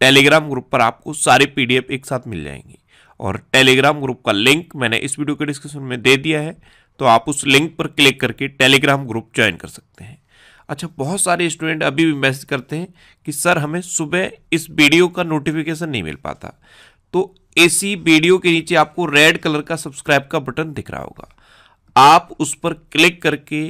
Telegram group पर आपको सारे पीडीएफ एक साथ मिल जाएंगी और टेलीग्राम ग्रुप का लिंक मैंने इस वीडियो के डिस्क्रिप्शन में दे दिया है तो आप उस लिंक पर क्लिक करके टेलीग्राम ग्रुप ज्वाइन कर सकते हैं अच्छा बहुत सारे स्टूडेंट अभी भी मैसेज करते हैं कि सर हमें सुबह इस वीडियो का नोटिफिकेशन नहीं मिल पाता तो इसी वीडियो के नीचे आपको रेड कलर का सब्सक्राइब का बटन दिख रहा होगा आप उस पर क्लिक करके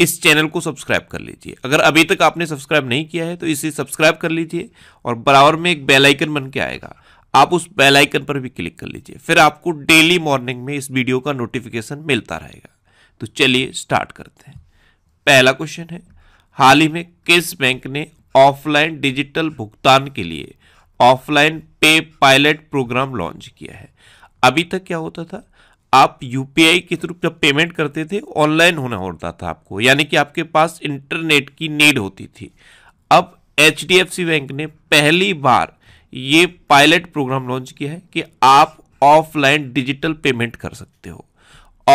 इस चैनल को सब्सक्राइब कर लीजिए अगर अभी तक आपने सब्सक्राइब नहीं किया है तो इसे सब्सक्राइब कर लीजिए और बराबर में एक बेल आइकन बन के आएगा आप उस बेल आइकन पर भी क्लिक कर लीजिए फिर आपको डेली मॉर्निंग में इस वीडियो का नोटिफिकेशन मिलता रहेगा तो चलिए स्टार्ट करते हैं पहला क्वेश्चन है हाल ही में किस बैंक ने ऑफलाइन डिजिटल भुगतान के लिए ऑफलाइन पे पायलट प्रोग्राम लॉन्च किया है अभी तक क्या होता था आप यू के थ्रू जब पेमेंट करते थे ऑनलाइन होना होता था आपको यानी कि आपके पास इंटरनेट की नीड होती थी अब एच बैंक ने पहली बार ये पायलट प्रोग्राम लॉन्च किया है कि आप ऑफलाइन डिजिटल पेमेंट कर सकते हो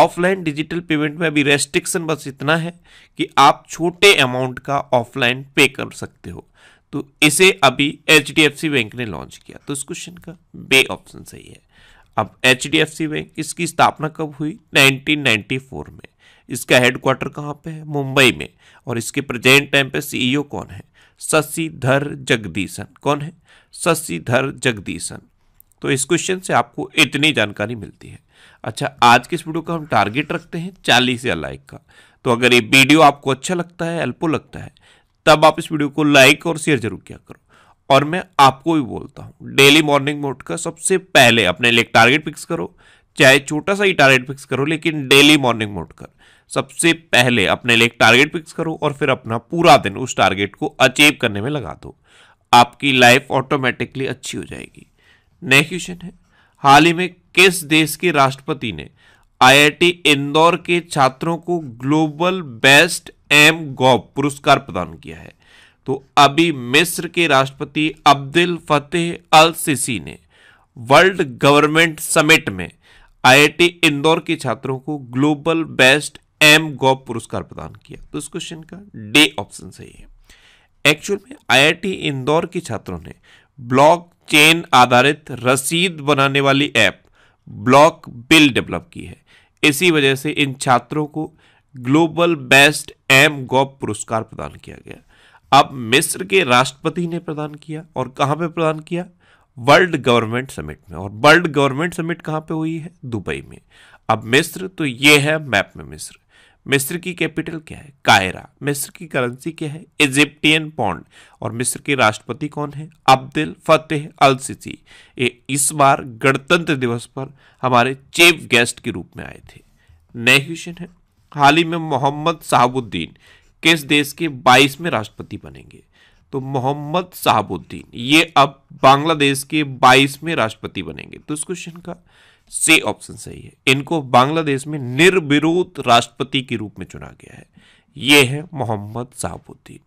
ऑफलाइन डिजिटल पेमेंट में अभी रेस्ट्रिक्शन बस इतना है कि आप छोटे अमाउंट का ऑफलाइन पे कर सकते हो तो इसे अभी एच बैंक ने लॉन्च किया तो इस क्वेश्चन का बे ऑप्शन सही है अब एच बैंक इसकी स्थापना कब हुई 1994 में इसका हेडक्वार्टर कहाँ पे है मुंबई में और इसके प्रेजेंट टाइम पे सीईओ e कौन है शशिधर जगदीशन कौन है शशिधर जगदीशन तो इस क्वेश्चन से आपको इतनी जानकारी मिलती है अच्छा आज के इस वीडियो का हम टारगेट रखते हैं चालीस या लाइक का तो अगर ये वीडियो आपको अच्छा लगता है हेल्पफुल लगता है तब आप इस वीडियो को लाइक और शेयर जरूर किया करो और मैं आपको भी बोलता हूँ डेली मॉर्निंग में उठकर सबसे पहले अपने लिए टारगेट फिक्स करो चाहे छोटा सा ही टारगेट फिक्स करो लेकिन डेली मॉर्निंग में उठकर सबसे पहले अपने लिए एक टारगेट फिक्स करो और फिर अपना पूरा दिन उस टारगेट को अचीव करने में लगा दो आपकी लाइफ ऑटोमेटिकली अच्छी हो जाएगी नेक्स्ट क्वेश्चन है हाल ही में किस देश के राष्ट्रपति ने आईआईटी इंदौर के छात्रों को ग्लोबल बेस्ट एम गॉप पुरस्कार प्रदान किया है तो अभी मिस्र के राष्ट्रपति अब्दुल फतेह अल सिसी ने वर्ल्ड गवर्नमेंट समिट में आईआईटी इंदौर के छात्रों को ग्लोबल बेस्ट एम गॉप पुरस्कार प्रदान किया तो इस क्वेश्चन का डे ऑप्शन सही है एक्चुअल में आईआईटी इंदौर के छात्रों ने ब्लॉक चेन आधारित रसीद बनाने वाली ऐप ब्लॉक बिल डेवलप की है इसी वजह से इन छात्रों को ग्लोबल बेस्ट एम गॉप पुरस्कार प्रदान किया गया अब मिस्र के राष्ट्रपति ने प्रदान किया और कहां पे प्रदान किया वर्ल्ड गवर्नमेंट समिट में और वर्ल्ड गवर्नमेंट समिट कहां पे हुई है दुबई में अब मिस्र तो ये है मैप में मिस्र मिस्र की कैपिटल क्या है कायरा मिस्र की करेंसी क्या है इजिप्टियन पौंड और मिस्र के राष्ट्रपति कौन है अब्दुल फतेह अल सिसी ये इस बार गणतंत्र दिवस पर हमारे चीफ गेस्ट के रूप में आए थे नए क्वेश्चन है हाल ही में मोहम्मद साहबुद्दीन किस देश के बाईसवें राष्ट्रपति बनेंगे तो मोहम्मद साहबुद्दीन ये अब बांग्लादेश के बाईसवें राष्ट्रपति बनेंगे तो इस क्वेश्चन का से ऑप्शन सही है इनको बांग्लादेश में निर्विरोध राष्ट्रपति के रूप में चुना गया है ये है मोहम्मद साहबुद्दीन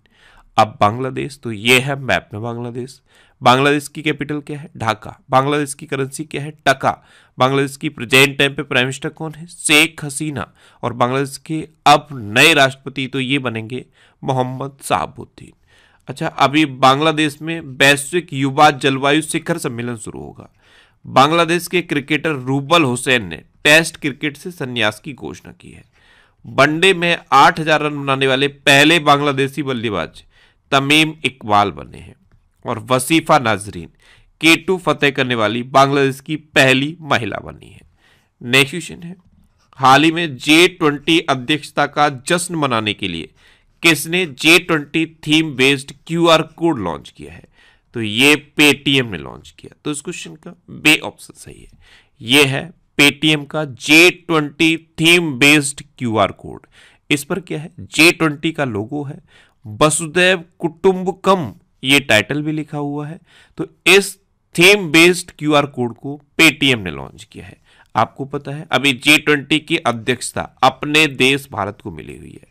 अब बांग्लादेश तो ये है मैप में बांग्लादेश बांग्लादेश की कैपिटल क्या है ढाका बांग्लादेश की करेंसी क्या है टका बांग्लादेश की प्रेजेंट टाइम पे प्राइम मिनिस्टर कौन है शेख हसीना और बांग्लादेश के अब नए राष्ट्रपति तो ये बनेंगे मोहम्मद साहबुद्दीन अच्छा अभी बांग्लादेश में वैश्विक युवा जलवायु शिखर सम्मेलन शुरू होगा बांग्लादेश के क्रिकेटर रूबल हुसैन ने टेस्ट क्रिकेट से संन्यास की घोषणा की है वनडे में आठ रन बनाने वाले पहले बांग्लादेशी बल्लेबाज तमीम इकबाल बने हैं और वसीफा नाजरीन के टू फतेह करने वाली बांग्लादेश की पहली महिला बनी है नेक्स्ट है हाल ही में जे ट्वेंटी अध्यक्षता का जश्न मनाने के लिए किसने G twenty theme based Q R code launch किया है तो ये पेटीएम ने लॉन्च किया तो इस क्वेश्चन का बे ऑप्शन सही है ये है पेटीएम का G twenty theme based Q R code इस पर क्या है जे ट्वेंटी का लोगो है वसुदेव कुटुंबकम ये टाइटल भी लिखा हुआ है तो इस थीम बेस्ड क्यूआर कोड को पेटीएम ने लॉन्च किया है आपको पता है अभी जी ट्वेंटी की अध्यक्षता अपने देश भारत को मिली हुई है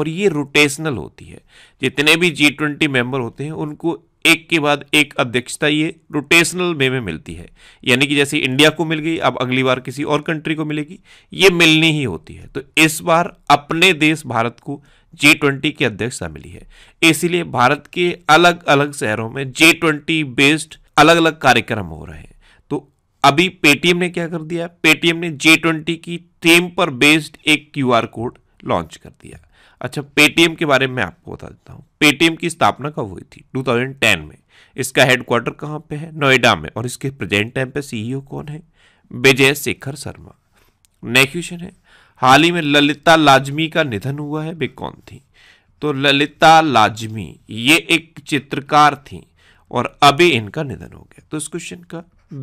और ये रोटेशनल होती है जितने भी जी ट्वेंटी मेंबर होते हैं उनको एक के बाद एक अध्यक्षता ये रोटेशनल वे में मिलती है यानी कि जैसे इंडिया को मिल गई अब अगली बार किसी और कंट्री को मिलेगी ये मिलनी ही होती है तो इस बार अपने देश भारत को जे ट्वेंटी की अध्यक्षता मिली है इसीलिए भारत के अलग अलग शहरों में जे ट्वेंटी बेस्ड अलग अलग कार्यक्रम हो रहे हैं तो अभी पेटीएम ने क्या कर दिया पेटीएम ने जे ट्वेंटी की थीम पर बेस्ड एक क्यू कोड लॉन्च कर दिया अच्छा पेटीएम के बारे में आपको बता देता हूँ पेटीएम की स्थापना कब हुई थी 2010 में इसका हेडक्वार्टर कहाँ पे है नोएडा में और इसके प्रेजेंट टाइम पे सीईओ e कौन है विजय शेखर शर्मा नेक्स्ट क्वेश्चन है हाल ही में ललिता लाजमी का निधन हुआ है वे कौन थी तो ललिता लाजमी ये एक चित्रकार थी और अभी इनका निधन हो गया तो इस क्वेश्चन का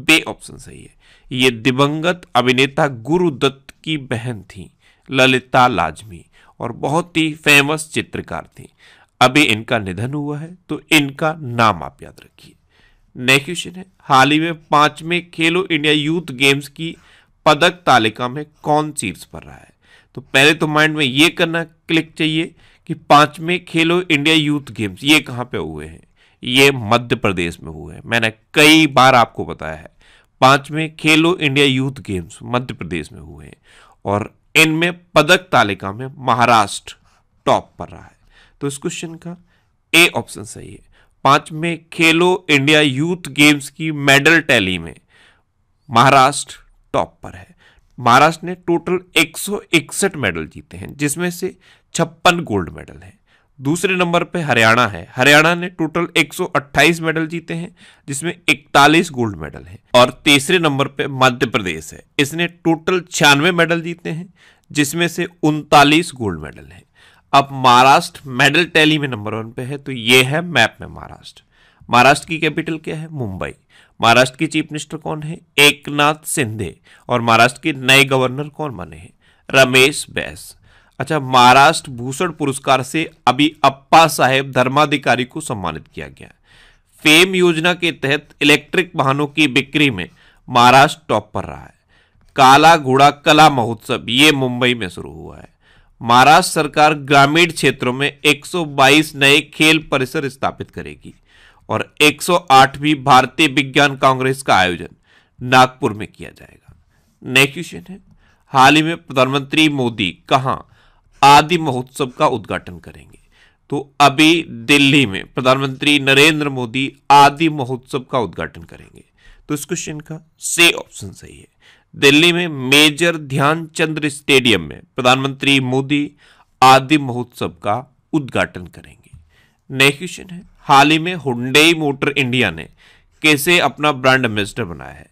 बे ऑप्शन सही है ये दिवंगत अभिनेता गुरुदत्त की बहन थी ललिता लाजमी और बहुत ही फेमस चित्रकार थी अभी इनका निधन हुआ है तो इनका नाम आप याद रखिए नेक्स्ट क्वेश्चन है हाल ही में पांचवें खेलो इंडिया यूथ गेम्स की पदक तालिका में कौन शीर्ष पर रहा है तो पहले तो माइंड में ये करना क्लिक चाहिए कि पांचवें खेलो इंडिया यूथ गेम्स ये कहाँ पे हुए हैं ये मध्य प्रदेश में हुए हैं मैंने कई बार आपको बताया है पांचवें Khelo India youth games Madhya Pradesh में हुए हैं और इनमें पदक तालिका में महाराष्ट्र टॉप पर रहा है तो इस क्वेश्चन का ए ऑप्शन सही है पांचवें खेलो इंडिया यूथ गेम्स की मेडल टैली में महाराष्ट्र टॉप पर है महाराष्ट्र ने टोटल एक मेडल जीते हैं जिसमें से छप्पन गोल्ड मेडल हैं दूसरे नंबर पे हरियाणा है हरियाणा ने टोटल 128 मेडल जीते हैं जिसमें 41 गोल्ड मेडल हैं और तीसरे नंबर पे मध्य प्रदेश है इसने टोटल छियानवे मेडल जीते हैं जिसमें से उनतालीस गोल्ड मेडल हैं अब महाराष्ट्र मेडल टैली में नंबर वन पे है तो ये है मैप में महाराष्ट्र महाराष्ट्र की कैपिटल क्या है मुंबई महाराष्ट्र की चीफ मिनिस्टर कौन है एकनाथ सिंधे और महाराष्ट्र के नए गवर्नर कौन बने हैं रमेश बैस अच्छा महाराष्ट्र भूषण पुरस्कार से अभी अप्पा साहेब धर्माधिकारी को सम्मानित किया गया फेम योजना के तहत इलेक्ट्रिक वाहनों की बिक्री में महाराष्ट्र टॉप पर रहा है काला घोड़ा कला महोत्सव ये मुंबई में शुरू हुआ है महाराष्ट्र सरकार ग्रामीण क्षेत्रों में 122 नए खेल परिसर स्थापित करेगी और 108वीं भारतीय विज्ञान कांग्रेस का आयोजन नागपुर में किया जाएगा नेक्स्ट क्वेश्चन है हाल ही में प्रधानमंत्री मोदी कहाँ आदि महोत्सव का उद्घाटन करेंगे तो अभी दिल्ली में प्रधानमंत्री नरेंद्र मोदी आदि महोत्सव का उद्घाटन करेंगे तो इस क्वेश्चन का से ऑप्शन सही है दिल्ली में मेजर ध्यानचंद्र स्टेडियम में प्रधानमंत्री मोदी आदि महोत्सव का उद्घाटन करेंगे नेक्स्ट क्वेश्चन है हाल ही में हुडई मोटर इंडिया ने कैसे अपना ब्रांड एम्बेसडर बनाया है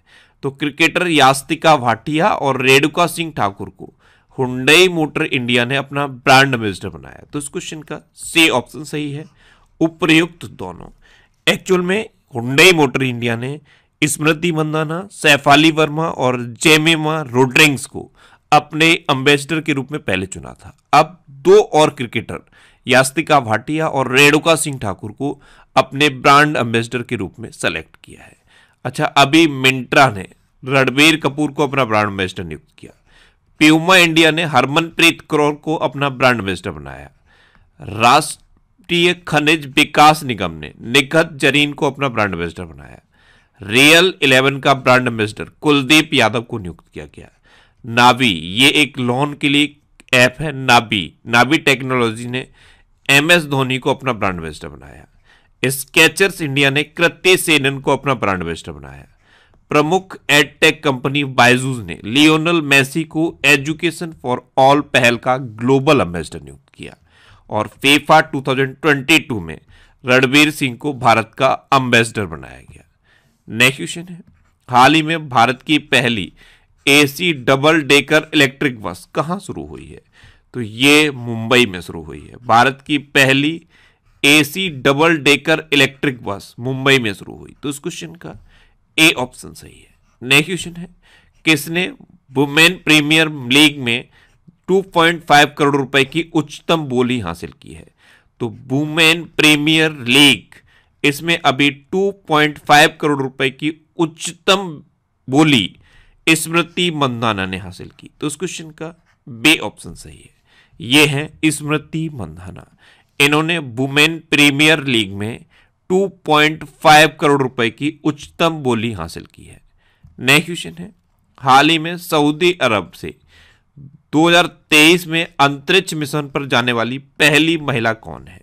तो क्रिकेटर यास्तिका भाटिया और रेणुका सिंह ठाकुर को हुडई मोटर इंडिया ने अपना ब्रांड एम्बेसडर बनाया तो इस क्वेश्चन का से ऑप्शन सही है उपयुक्त दोनों एक्चुअल में हुडई मोटर इंडिया ने स्मृति मंदाना सैफाली वर्मा और जेमेमा रोड्रिंग्स को अपने एम्बेसडर के रूप में पहले चुना था अब दो और क्रिकेटर यास्तिका भाटिया और रेणुका सिंह ठाकुर को अपने ब्रांड एम्बेसडर के रूप में सेलेक्ट किया है अच्छा अभी मिंट्रा ने रणबीर कपूर को अपना ब्रांड एम्बेसडर नियुक्त किया प्यूमा इंडिया ने हरमनप्रीत कौर को अपना ब्रांड एम्बेसडर बनाया राष्ट्रीय खनिज विकास निगम ने निखत जरीन को अपना ब्रांड एम्बेसडर बनाया रियल इलेवन का ब्रांड एम्बेसडर कुलदीप यादव को नियुक्त किया गया नाभी ये एक लोन के लिए ऐप है नाबी नाबी टेक्नोलॉजी ने एम एस धोनी को अपना ब्रांड बेस्टर बनाया स्केचर्स इंडिया ने कृत्य सेनन को अपना ब्रांड बेस्टर बनाया प्रमुख एडटेक कंपनी बायजूज ने लियोनल मेसी को एजुकेशन फॉर ऑल पहल का ग्लोबल एम्बेसडर नियुक्त किया और फेफा 2022 में रणबीर सिंह को भारत का एम्बेसडर बनाया गया नेक्स्ट क्वेश्चन है हाल ही में भारत की पहली AC double decker electric bus कहां शुरू हुई है तो ये मुंबई में शुरू हुई है भारत की पहली AC double decker electric bus Mumbai में शुरू हुई तो इस क्वेश्चन का ए ऑप्शन सही है नेक्स्ट क्वेश्चन है किसने वुमेन प्रीमियर लीग में 2.5 करोड़ रुपए की उच्चतम बोली हासिल की है तो वुमेन प्रीमियर लीग इसमें अभी 2.5 करोड़ रुपए की उच्चतम बोली स्मृति मंदाना ने हासिल की तो इस क्वेश्चन का बे ऑप्शन सही है ये हैं स्मृति मंधाना इन्होंने वुमेन प्रीमियर लीग में 2.5 करोड़ रुपए की उच्चतम बोली हासिल की है नेक्स्ट क्वेश्चन है हाल ही में सऊदी अरब से 2023 में अंतरिक्ष मिशन पर जाने वाली पहली महिला कौन है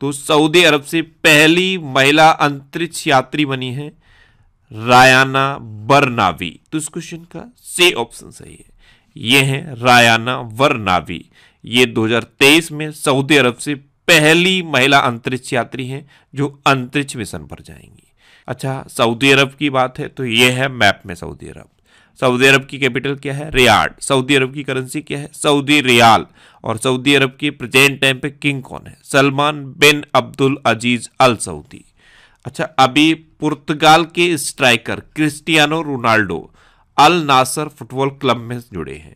तो सऊदी अरब से पहली महिला अंतरिक्ष यात्री बनी है रायाना बरनावी तो इस क्वेश्चन का से ऑप्शन सही है यह है रायाना वरनावी ये 2023 में सऊदी अरब से पहली महिला अंतरिक्ष यात्री हैं जो अंतरिक्ष मिशन पर जाएंगी अच्छा सऊदी अरब की बात है तो ये है मैप में सऊदी अरब सऊदी अरब की कैपिटल क्या है रियाड सऊदी अरब की करेंसी क्या है सऊदी रियाल और सऊदी अरब की प्रेजेंट टाइम पे किंग कौन है Salman bin Abdul Aziz al Saudi अच्छा अभी पुर्तगाल के striker Cristiano Ronaldo Al Nassr football club में जुड़े हैं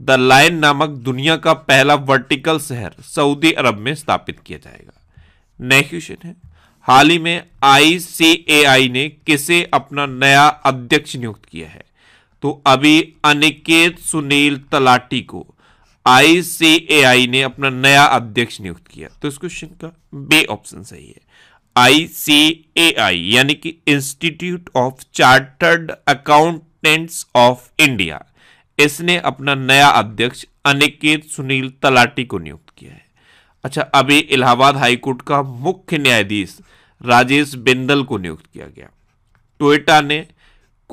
द लाइन नामक दुनिया का पहला वर्टिकल शहर सऊदी अरब में स्थापित किया जाएगा नेक्स्ट क्वेश्चन है हाल ही में आईसीएआई ने किसे अपना नया अध्यक्ष नियुक्त किया है तो अभी अनिकेत सुनील तलाटी को आईसीएआई ने अपना नया अध्यक्ष नियुक्त किया तो इस क्वेश्चन का बे ऑप्शन सही है आईसीएआई यानी कि institute of chartered accountants of India इसने अपना नया अध्यक्ष अनिकेत सुनील तलाटी को नियुक्त किया है अच्छा अभी इलाहाबाद हाईकोर्ट का मुख्य न्यायाधीश राजेश बिंदल को नियुक्त किया गया टोयटा ने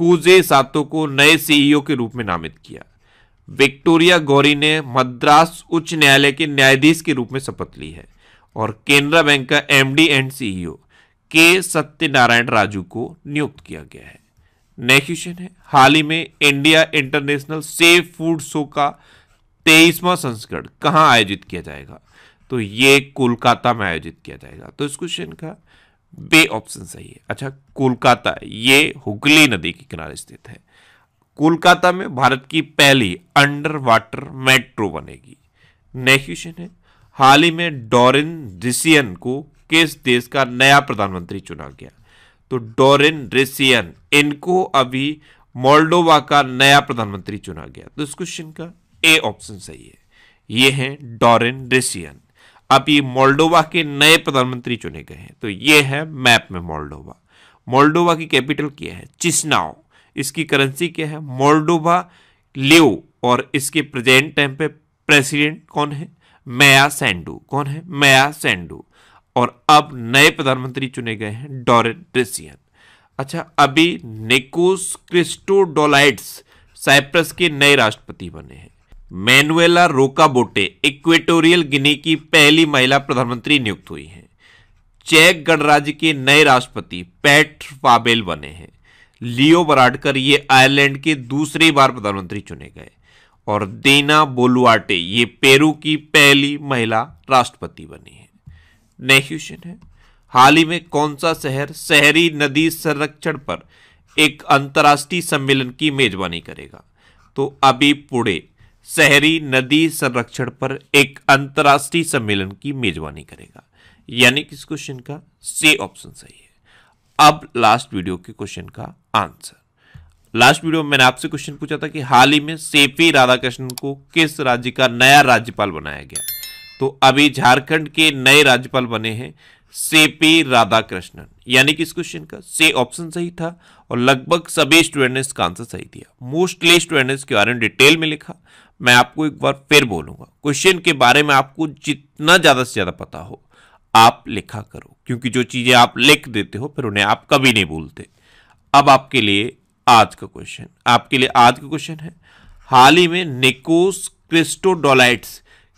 कुजे सातो को नए सीईओ के रूप में नामित किया विक्टोरिया गौरी ने मद्रास उच्च न्यायालय के न्यायाधीश के रूप में शपथ ली है और केनरा बैंक का MD and CEO K Satyanarayana Raju को नियुक्त किया गया है नेक्स्ट क्वेश्चन है हाल ही में India international safe food show का तेईसवां संस्करण कहाँ आयोजित किया जाएगा तो ये कोलकाता में आयोजित किया जाएगा तो इस क्वेश्चन का बे ऑप्शन सही है अच्छा कोलकाता ये हुगली नदी के किनारे स्थित है कोलकाता में भारत की पहली अंडर वाटर मेट्रो बनेगी नेक्स्ट क्वेश्चन है हाल ही में डोरिन डिसियन को किस देश का नया प्रधानमंत्री चुना गया तो डोरिन रेसियन इनको अभी मोल्डोवा का नया प्रधानमंत्री चुना गया तो इस क्वेश्चन का ए ऑप्शन सही है ये हैं डोरिन रेसियन अब ये मोल्डोवा के नए प्रधानमंत्री चुने गए हैं तो ये है मैप में मोल्डोवा मोल्डोवा की कैपिटल क्या है चिस्नाओ इसकी करेंसी क्या है मोल्डोवा लियो और इसके प्रेजेंट टाइम पे प्रेसिडेंट कौन है मया सेंडू कौन है मया सेंडू और अब नए प्रधानमंत्री चुने गए हैं डोरेसियन अच्छा अभी निकोस क्रिस्टोडोलाइट्स साइप्रस के नए राष्ट्रपति बने हैं मैनुएला रोकाबोटे इक्वेटोरियल गिनी की पहली महिला प्रधानमंत्री नियुक्त हुई हैं चेक गणराज्य के नए राष्ट्रपति पैट फाबेल बने हैं लियो बराडकर ये आयरलैंड के दूसरी बार प्रधानमंत्री चुने गए और देना बोलुआटे ये पेरू की पहली महिला राष्ट्रपति बनी है नए क्वेश्चन है हाल ही में कौन सा शहर शहरी नदी संरक्षण पर एक अंतर्राष्ट्रीय सम्मेलन की मेजबानी करेगा तो अभी पुणे शहरी नदी संरक्षण पर एक अंतर्राष्ट्रीय सम्मेलन की मेजबानी करेगा यानी किस क्वेश्चन का से ऑप्शन सही है अब लास्ट वीडियो के क्वेश्चन का आंसर लास्ट वीडियो में मैंने आपसे क्वेश्चन पूछा था कि हाल ही में सेपी राधाकृष्णन को किस राज्य का नया राज्यपाल बनाया गया तो अभी झारखंड के नए राज्यपाल बने हैं से पी राधाकृष्णन यानी कि इस क्वेश्चन का से ऑप्शन सही था और लगभग सभी स्टूडेंट ने इसका आंसर सही दिया मोस्टली ने के बारे में डिटेल में लिखा मैं आपको एक बार फिर बोलूंगा क्वेश्चन के बारे में आपको जितना ज़्यादा से ज़्यादा पता हो आप लिखा करो क्योंकि जो चीज़ें आप लिख देते हो फिर उन्हें आप कभी नहीं भूलते अब आपके लिए आज का क्वेश्चन आपके लिए आज का क्वेश्चन है हाल ही में निकोस क्रिस्टोडोलाइट्स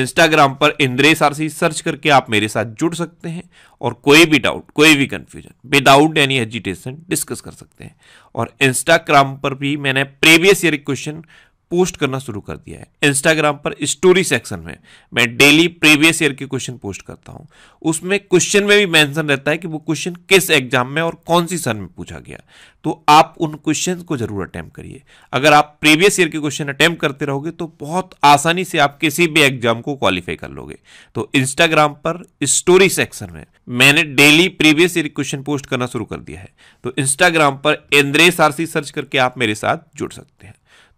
इंस्टाग्राम पर इंद्रेश आरसी सर्च करके आप मेरे साथ जुड़ सकते हैं और कोई भी डाउट कोई भी confusion without any hesitation discuss कर सकते हैं और इंस्टाग्राम पर भी मैंने प्रीवियस ईयर क्वेश्चन पोस्ट करना शुरू कर दिया है इंस्टाग्राम पर स्टोरी सेक्शन में मैं डेली प्रीवियस ईयर के क्वेश्चन पोस्ट करता हूं उसमें क्वेश्चन में भी मेंशन रहता है कि वो क्वेश्चन किस एग्जाम में और कौन सी सन में पूछा गया तो आप उन क्वेश्चन को जरूर अटैम्प्ट करिए अगर आप प्रीवियस ईयर के क्वेश्चन अटैम्प्ट करते रहोगे तो बहुत आसानी से आप किसी भी एग्जाम को क्वालिफाई कर लोगे तो इंस्टाग्राम पर स्टोरी सेक्शन में मैंने daily previous year question post करना शुरू कर दिया है तो इंस्टाग्राम पर इंद्रेश आरसी सर्च करके आप मेरे साथ जुड़ सकते हैं